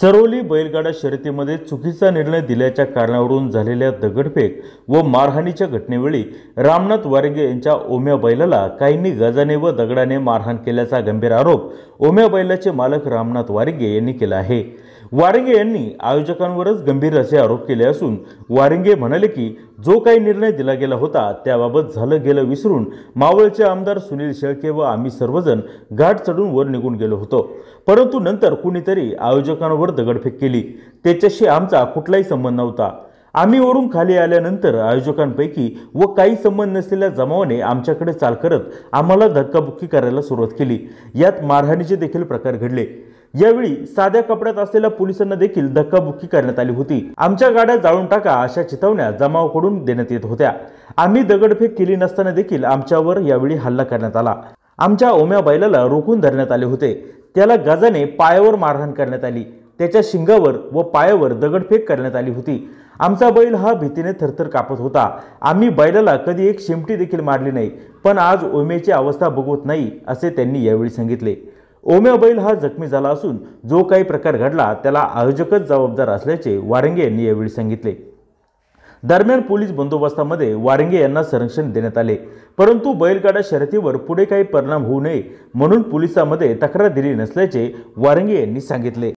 चरोली बैलगाडा शर्यतीमध्ये चुकीचा निर्णय दिल्याच्या कारणावरून झालेल्या दगडफेक व मारहाणीच्या घटनेवेळी रामनाथ वारंगे यांच्या ओम्या बैलाला काहींनी गजाने व दगडाने मारहाण केल्याचा गंभीर आरोप ओम्या बैलाचे मालक रामनाथ वारंगे यांनी केला आहे वारंगे यांनी आयोजकांवरच गंभीर असे आरोप केले असून वारंगे म्हणाले की जो काही निर्णय दिला गेला होता त्याबाबत झालं गेलं विसरून मावळचे आमदार सुनील शेळके व आम्ही सर्वजण घाट चढून वर निघून गेलो होतो परंतु नंतर कुणीतरी आयोजकांवर दगडफेक केली त्याच्याशी आमचा कुठलाही संबंध नव्हता आम्ही वरून खाली आल्यानंतर आयोजकांपैकी व काही संबंध नसलेल्या जमावाने आमच्याकडे चाल करत आम्हाला धक्काबुक्की करायला सुरुवात केली यात मारहाणीचे देखील प्रकार घडले यावेळी साध्या कपड्यात असलेल्या पोलिसांना देखील धक्काबुक्की करण्यात आली होती आमच्या गाड्या जाळून टाका अशा चेतावण्या जमावाकडून देण्यात येत होत्या आम्ही दगडफेक केली नसताना देखील आमच्यावर यावेळी हल्ला करण्यात आला आमच्या ओम्या बैलाला रोखून धरण्यात आले होते त्याला गजाने पायावर मारहाण करण्यात आली त्याच्या शिंगावर व पायावर दगडफेक करण्यात आली होती आमचा बैल हा भीतीने थरथर कापत होता आम्ही बैलाला कधी एक शेमटी देखील मारली नाही पण आज ओम्याची अवस्था बघवत नाही असे त्यांनी यावेळी सांगितले ओम्या बैल हा जखमी झाला असून जो काही प्रकार घडला त्याला आयोजकच जबाबदार असल्याचे वारंगे यांनी यावेळी सांगितले दरम्यान पोलीस बंदोबस्तामध्ये वारंगे यांना संरक्षण देण्यात आले परंतु बैलगाडा शर्यतीवर पुढे काही परिणाम होऊ नये म्हणून पोलिसांमध्ये तक्रार दिली नसल्याचे वारंगे यांनी सांगितले